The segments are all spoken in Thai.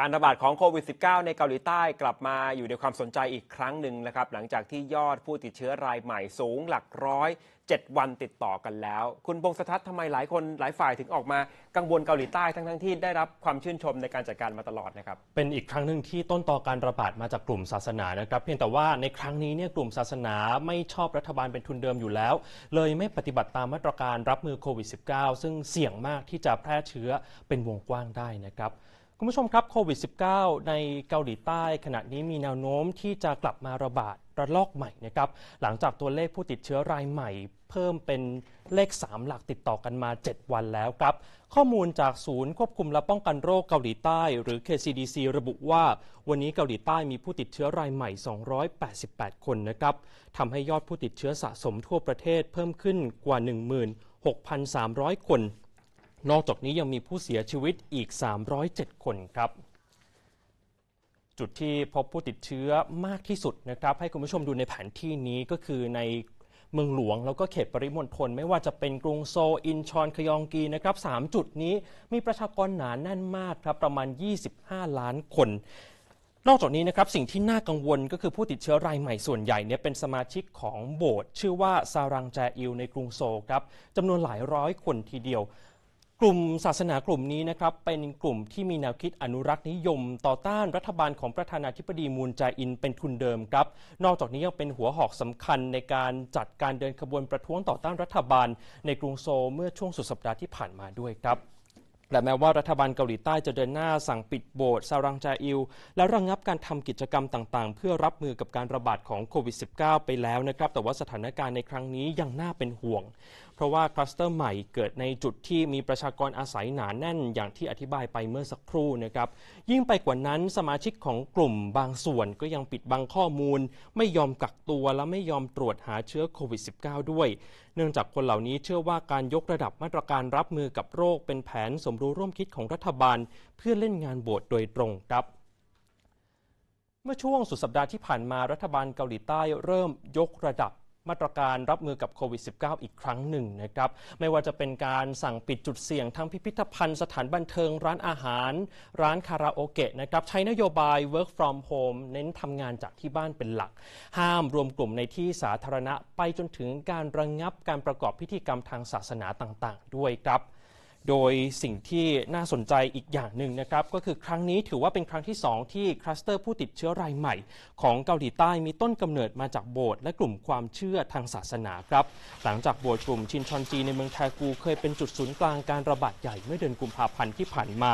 การระบาดของโควิด -19 ในเกาหลีใต้กลับมา อยู่ในความสนใจอีกครั้งหนึ่งนะครับหลังจากที่ยอดผู้ติดเชื้อรายใหม่สูง หลักร้อย7วันติดต่อกันแล้ว คุณพงศธรทำไมหลายคนหลายฝ่ายถึงออกมากังวลเกาหลีใต้ทั้งทั้งที่ได้รับความชื่นชมในการจัดการมาตลอดนะครับ เป็นอีกครั้งหนึ่งที่ต้นต่อการระบาดมาจากกลุ่มศาสนานะครับ เพียงแต่ว่าในครั้งนี้เนี่ยกลุ่มศาสนาไม่ชอบรัฐบาลเป็นทุนเดิมอยู่แล้ว เลยไม่ปฏิบัติตามมาตรการรับมือโควิด -19 ซึ่งเสี่ยงมากที่จะแพร่เชื้อเป็นวงกว้างได้นะครับคุณผู้ชมครับโควิด -19 ในเกาหลีใต้ ขณะนี้มีแนวโน้มที่จะกลับมาระบาดระลอกใหม่นะครับหลังจากตัวเลขผู้ติดเชื้อรายใหม่เพิ่มเป็นเลข 3 หลักติดต่อกันมา 7 วันแล้วครับข้อมูลจากศูนย์ควบคุมและป้องกันโรคเกาหลีใต้หรือ KCDC ระบุว่า วันนี้เกาหลีใต้มีผู้ติดเชื้อรายใหม่ 288 คนนะครับทำให้ยอดผู้ติดเชื้อสะสมทั่วประเทศเพิ่มขึ้นกว่า 16,300 คนนอกจากนี้ยังมีผู้เสียชีวิตอีก 307 คนครับ จุดที่พบผู้ติดเชื้อมากที่สุดนะครับให้คุณผู้ชมดูในแผนที่นี้ก็คือในเมืองหลวงแล้วก็เขตปริมณฑลไม่ว่าจะเป็นกรุงโซ อินชอน คยองกี นะครับ3จุดนี้มีประชากรหนานแน่นมากครับประมาณ 25 ล้านคน นอกจากนี้นะครับสิ่งที่น่ากังวลก็คือผู้ติดเชื้อรายใหม่ส่วนใหญ่เนี่ยเป็นสมาชิกของโบสถ์ชื่อว่าซารังแจอิลในกรุงโซครับจำนวนหลายร้อยคนทีเดียวกลุ่มศาสนากลุ่มนี้นะครับเป็นกลุ่มที่มีแนวคิดอนุรักษ์นิยมต่อต้านรัฐบาลของประธานาธิบดีมูนแจอิน เป็นทุนเดิมครับ นอกจากนี้ยังเป็นหัวหอกสำคัญในการจัดการเดินขบวนประท้วงต่อต้านรัฐบาลในกรุงโซลเมื่อช่วงสุดสัปดาห์ที่ผ่านมาด้วยครับและแม้ว่ารัฐบาลเกาหลีใต้จะเดินหน้าสั่งปิดโบสถ์ซารังจาอิลและระงงับการทำกิจกรรมต่างๆ เพื่อรับมือกับการระบาดของโควิด -19 ไปแล้วนะครับ แต่ว่าสถานการณ์ในครั้งนี้ยังน่าเป็นห่วง เพราะว่า คลัสเตอร์ใหม่เกิดในจุดที่มีประชากรอาศัยหนานแน่น อย่างที่อธิบายไปเมื่อสักครู่นะครับยิ่งไปกว่านั้นสมาชิกของกลุ่มบางส่วนก็ยังปิดบังข้อมูลไม่ยอมกักตัวและไม่ยอมตรวจหาเชื้อโควิด -19 ด้วย เนื่องจากคนเหล่านี้เชื่อว่าการยกระดับมาตรการรับมือกับโรคเป็นแผนสมรู้ร่วมคิดของรัฐบาลเพื่อเล่นงานโบสถ์โดยตรงครับ เมื่อช่วงสุดสัปดาห์ที่ผ่านมารัฐบาลเกาหลีใต้เริ่มยกระดับมาตรการรับมือกับโควิด -19 อีกครั้งหนึ่งนะครับไม่ว่าจะเป็นการสั่งปิดจุดเสี่ยง ทั้งพิพิธภัณฑ์สถานบันเทิงร้านอาหาร ร้านคาราโอเกะนะครับใช้นโยบาย work from home เน้นทำงานจากที่บ้านเป็นหลัก ห้ามรวมกลุ่มในที่สาธารณะ ไปจนถึงการระงงับการประกอบพิธีกรรมทางศาสนาต่างๆ ด้วยครับโดยสิ่งที่น่าสนใจอีกอย่างหนึ่งนะครับ ก็คือครั้งนี้ถือว่าเป็นครั้งที่ 2 ที่คลัสเตอร์ผู้ติดเชื้อรายใหม่ ของเกาหลีใต้มีต้นกำเนิดมาจากโบสถ์และกลุ่มความเชื่อทางศาสนาครับ หลังจากโบสถ์กลุ่มชินชอนจีในเมืองแทกูเคยเป็นจุดศูนย์กลางการระบาดใหญ่ เมื่อเดือนกุมภาพันธ์ที่ผ่านมา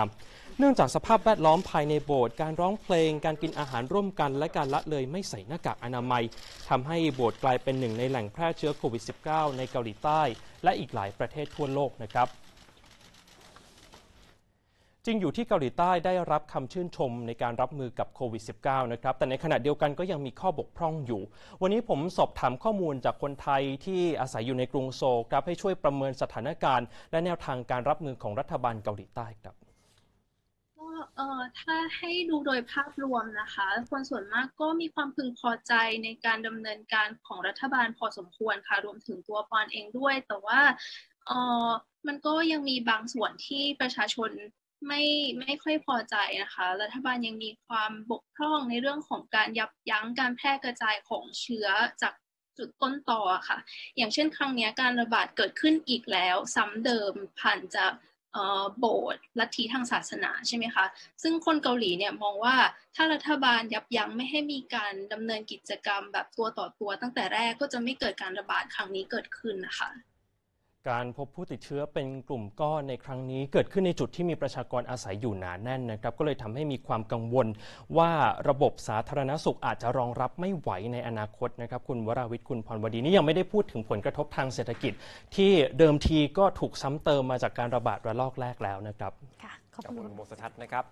เนื่องจากสภาพแวดล้อมภายในโบสถ์การร้องเพลงการกินอาหารร่วมกัน และการละเลยไม่ใส่หน้ากากอนามัยทำให้โบสถ์กลายเป็นหนึ่งในแหล่งแพร่เชื้อโควิด -19 ในเกาหลีใต้ และอีกหลายประเทศทั่วโลกนะครับจริงอยู่ที่เกาหลีใต้ได้รับคำชื่นชมในการรับมือกับโควิด -19 นะครับ แต่ในขณะเดียวกันก็ยังมีข้อบกพร่องอยู่ วันนี้ผมสอบถามข้อมูลจากคนไทยที่อาศัยอยู่ในกรุงโซลครับให้ช่วยประเมินสถานการณ์และแนวทางการรับมือของรัฐบาลเกาหลีใต้ครับถ้าให้ดูโดยภาพรวมนะคะคนส่วนมากก็มีความพึงพอใจในการดำเนินการของรัฐบาลพอสมควรค่ะรวมถึงตัวปอนเองด้วย แต่ว่ามันก็ยังมีบางส่วนที่ประชาชนไม่ไม่ค่อยพอใจนะคะ รัฐบาลยังมีความบกพร่องในเรื่องของการยับยั้งการแพร่กระจายของเชื้อจากจุดต้นต่อค่ะ อย่างเช่นครั้งนี้การระบาดเกิดขึ้นอีกแล้ว ซ้ำเดิมผ่านจากโบสถ์ลัทธิทางศาสนาใช่ไหมคะ ซึ่งคนเกาหลีเนี่ยมองว่าถ้ารัฐบาลยับยั้งไม่ให้มีการดำเนินกิจกรรมแบบตัวต่อตัว ตั้งแต่แรกก็จะไม่เกิดการระบาดครั้งนี้เกิดขึ้นนะคะการพบผู้ติดเชื้อเป็นกลุ่มก้อนในครั้งนี้ เกิดขึ้นในจุดที่มีประชากรอาศัยอยู่หนาแน่นนะครับ ก็เลยทำให้มีความกังวลว่าระบบสาธารณสุขอาจจะรองรับไม่ไหวในอนาคตนะครับคุณวราวิทย์คุณพรวดีนี่ยังไม่ได้พูดถึงผลกระทบทางเศรษฐกิจ ที่เดิมทีก็ถูกซ้ำเติมมาจากการระบาดระลอกแรกแล้วนะครับขอบคุณคุณมสทัศน์นะครับ